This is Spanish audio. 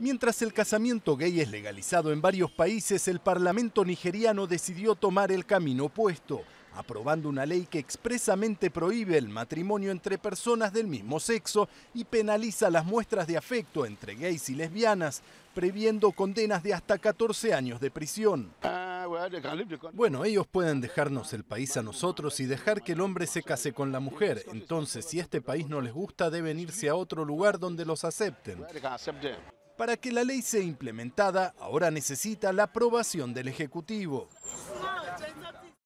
Mientras el casamiento gay es legalizado en varios países, el Parlamento nigeriano decidió tomar el camino opuesto, aprobando una ley que expresamente prohíbe el matrimonio entre personas del mismo sexo y penaliza las muestras de afecto entre gays y lesbianas, previendo condenas de hasta 14 años de prisión. Ah, bueno, ellos pueden dejarnos el país a nosotros y dejar que el hombre se case con la mujer. Entonces, si este país no les gusta, deben irse a otro lugar donde los acepten. Para que la ley sea implementada, ahora necesita la aprobación del Ejecutivo.